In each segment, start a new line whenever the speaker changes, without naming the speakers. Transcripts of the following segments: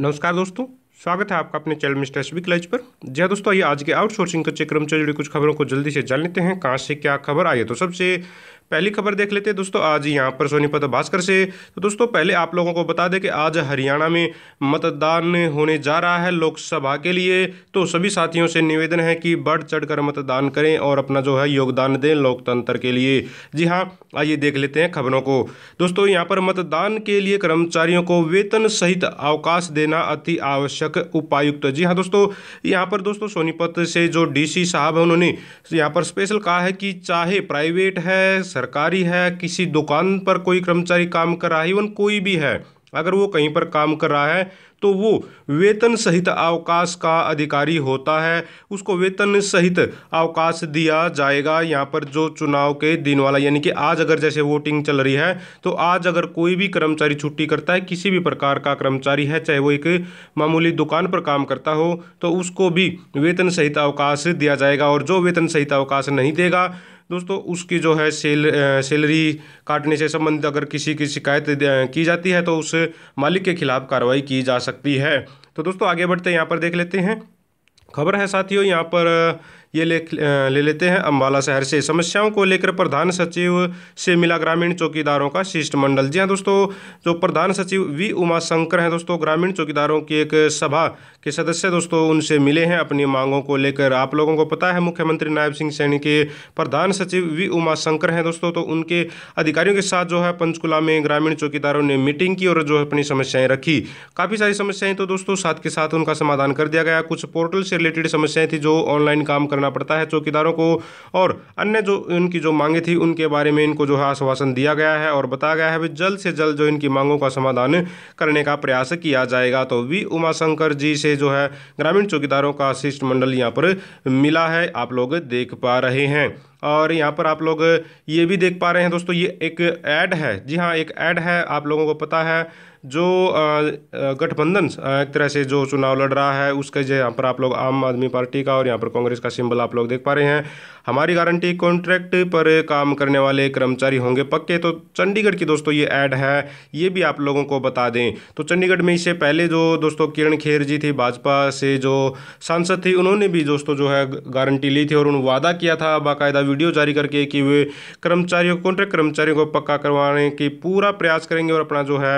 नमस्कार दोस्तों स्वागत है आपका अपने चैनल मिस्टर एस क्लच पर जी हाँ दोस्तों ये आज के आउटसोर्सिंग कच्चे क्रम से जुड़ी कुछ खबरों को जल्दी से जान लेते हैं कहाँ से क्या खबर आई है तो सबसे पहली खबर देख लेते हैं दोस्तों आज यहाँ पर सोनीपत भास्कर से तो दोस्तों पहले आप लोगों को बता दें कि आज हरियाणा में मतदान होने जा रहा है लोकसभा के लिए तो सभी साथियों से निवेदन है कि बढ़ चढ़कर मतदान करें और अपना जो है योगदान दें लोकतंत्र के लिए जी हाँ आइए देख लेते हैं खबरों को दोस्तों यहाँ पर मतदान के लिए कर्मचारियों को वेतन सहित अवकाश देना अति आवश्यक उपायुक्त जी हाँ दोस्तों यहाँ पर दोस्तों सोनीपत से जो डी साहब हैं उन्होंने यहाँ पर स्पेशल कहा है कि चाहे प्राइवेट है सरकारी है किसी दुकान पर कोई कर्मचारी काम कर रहा है इवन कोई भी है अगर वो कहीं पर काम कर रहा है तो वो वेतन सहित अवकाश का अधिकारी होता है उसको वेतन सहित अवकाश दिया जाएगा यहाँ पर जो चुनाव के दिन वाला यानी कि आज अगर जैसे वोटिंग चल रही है तो आज अगर कोई भी कर्मचारी छुट्टी करता है किसी भी प्रकार का कर्मचारी है चाहे वो एक मामूली दुकान पर काम करता हो तो उसको भी वेतन सहित अवकाश दिया जाएगा और जो वेतन सहित अवकाश नहीं देगा दोस्तों उसकी जो है सेल सैलरी काटने से संबंधित अगर किसी की शिकायत की जाती है तो उस मालिक के खिलाफ कार्रवाई की जा सकती है तो दोस्तों आगे बढ़ते यहाँ पर देख लेते हैं खबर है साथियों यहाँ पर ये ले, ले लेते हैं अम्बाला शहर से समस्याओं को लेकर प्रधान सचिव से मिला ग्रामीण चौकीदारों का शिष्टमंडल जी हाँ दोस्तों जो प्रधान सचिव वी उमा शंकर हैं दोस्तों ग्रामीण चौकीदारों की एक सभा के सदस्य दोस्तों उनसे मिले हैं अपनी मांगों को लेकर आप लोगों को पता है मुख्यमंत्री नायब सिंह सैनी के प्रधान सचिव वी उमा शंकर हैं दोस्तों तो उनके अधिकारियों के साथ जो है पंचकुला में ग्रामीण चौकीदारों ने मीटिंग की और जो है अपनी समस्याएं रखी काफ़ी सारी समस्याएं तो दोस्तों साथ के साथ उनका समाधान कर दिया गया कुछ पोर्टल से रिलेटेड समस्याएं थी जो ऑनलाइन काम कर करना पड़ता है चौकीदारों को और अन्य जो इनकी जो मांगे थी उनके बारे में इनको जो है आश्वासन दिया गया है और बताया गया है भी जल्द से जल्द जो इनकी मांगों का समाधान करने का प्रयास किया जाएगा तो वी उमाशंकर जी से जो है ग्रामीण चौकीदारों का शिष्टमंडल यहाँ पर मिला है आप लोग देख पा रहे हैं और यहाँ पर आप लोग ये भी देख पा रहे हैं दोस्तों ये एक ऐड है जी हाँ एक ऐड है आप लोगों को पता है जो गठबंधन एक तरह से जो चुनाव लड़ रहा है उसके जो यहाँ पर आप लोग आम आदमी पार्टी का और यहाँ पर कांग्रेस का सिंबल आप लोग देख पा रहे हैं हमारी गारंटी कॉन्ट्रैक्ट पर काम करने वाले कर्मचारी होंगे पक्के तो चंडीगढ़ की दोस्तों ये ऐड है ये भी आप लोगों को बता दें तो चंडीगढ़ में इससे पहले जो दोस्तों किरण खेर जी थी भाजपा से जो सांसद थी उन्होंने भी दोस्तों जो है गारंटी ली थी और उन्होंने वादा किया था बाकायदा वीडियो जारी करके कि वे कर्मचारियों कॉन्ट्रैक्ट कर्मचारियों को पक्का करवाने की पूरा प्रयास करेंगे और अपना जो है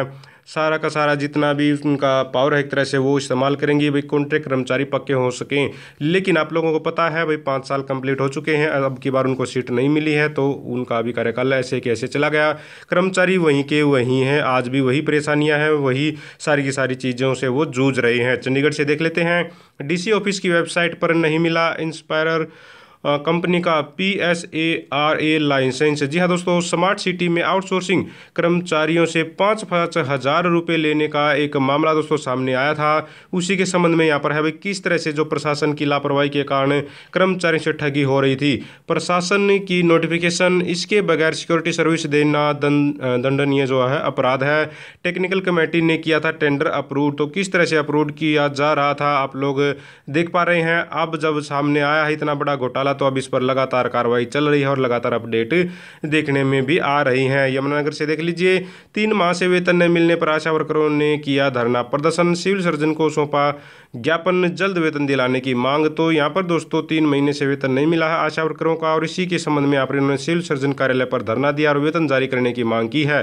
सारा का सारा जितना भी उनका पावर है एक तरह से वो इस्तेमाल करेंगी भाई कॉन्ट्रैक्ट कर्मचारी पक्के हो सकें लेकिन आप लोगों को पता है भाई पाँच साल कंप्लीट हो चुके हैं अब की बार उनको सीट नहीं मिली है तो उनका अभी कार्यकाल ऐसे कैसे चला गया कर्मचारी वहीं के वहीं हैं आज भी वही परेशानियाँ हैं वही सारी की सारी चीज़ों से वो जूझ रहे हैं चंडीगढ़ से देख लेते हैं डी ऑफिस की वेबसाइट पर नहीं मिला इंस्पायर कंपनी का P S A R A licence जी हाँ दोस्तों स्मार्ट सिटी में आउटसोर्सिंग कर्मचारियों से पाँच पाँच हज़ार रुपये लेने का एक मामला दोस्तों सामने आया था उसी के संबंध में यहाँ पर है भाई किस तरह से जो प्रशासन की लापरवाही के कारण कर्मचारियों से ठगी हो रही थी प्रशासन की नोटिफिकेशन इसके बगैर सिक्योरिटी सर्विस देना दंडनीय जो है अपराध है टेक्निकल कमेटी ने किया था टेंडर अप्रूव तो किस तरह से अप्रूव किया जा रहा था आप लोग देख पा रहे हैं अब जब सामने आया है इतना बड़ा घोटाला तो अब इस पर लगातार कार्रवाई चल रही है और लगातार अपडेट देखने में भी आ रही हैं यमुनानगर से देख लीजिए तीन माह से वेतन न मिलने पर आशा वर्करों ने किया धरना प्रदर्शन सिविल सर्जन को सौंपा ज्ञापन जल्द वेतन दिलाने की मांग तो यहाँ पर दोस्तों तीन महीने से वेतन नहीं मिला है आशा वर्करों का और इसी के संबंध में आपने उन्होंने सिविल सर्जन कार्यालय पर धरना दिया और वेतन जारी करने की मांग की है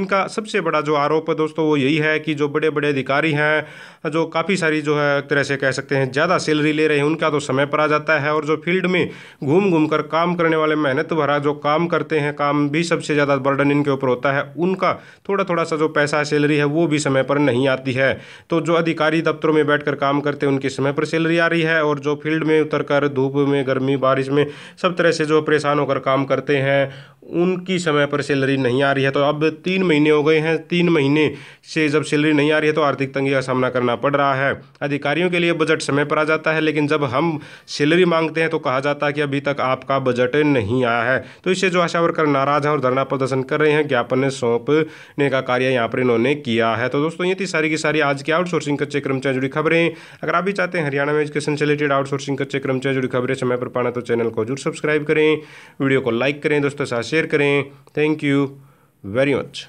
इनका सबसे बड़ा जो आरोप है दोस्तों वो यही है कि जो बड़े बड़े अधिकारी हैं जो काफ़ी सारी जो है एक तरह से कह सकते हैं ज़्यादा सैलरी ले रहे हैं उनका तो समय पर आ जाता है और जो फील्ड में घूम घूम कर काम करने वाले मेहनत भरा जो काम करते हैं काम भी सबसे ज़्यादा बर्डन इनके ऊपर होता है उनका थोड़ा थोड़ा सा जो पैसा सैलरी है वो भी समय पर नहीं आती है तो जो अधिकारी दफ्तरों में बैठकर काम करते हैं उनकी समय पर सैलरी आ रही है और जो फील्ड में उतर कर धूप में गर्मी बारिश में सब तरह से जो परेशान होकर काम करते हैं उनकी समय पर सैलरी नहीं आ रही है तो अब तीन महीने हो गए हैं तीन महीने से जब सैलरी नहीं आ रही है तो आर्थिक तंगी का सामना करना पड़ रहा है अधिकारियों के लिए बजट समय पर आ जाता है लेकिन जब हम सैलरी मांगते हैं तो कहा जाता है कि अभी तक आपका बजट नहीं आया है तो इससे जो आशा वर्कर नाराज हैं और धरना प्रदर्शन कर रहे हैं ज्ञापन सौंपने का कार्य यहाँ पर इन्होंने किया है तो दोस्तों ये थी सारी की सारी आज की आउटसोर्सिंग कच्चे कर्मचारी जुड़ी खबरें अगर आप भी चाहते हैं हरियाणा में एजुकेशन से रिलेटेड आउटसोर्सिंग कच्चे कर्मचारी जुड़ी खबरें समय पर पाना तो चैनल को जरूर सब्सक्राइब करें वीडियो को लाइक करें दोस्तों साथ शेयर करें थैंक यू वेरी मच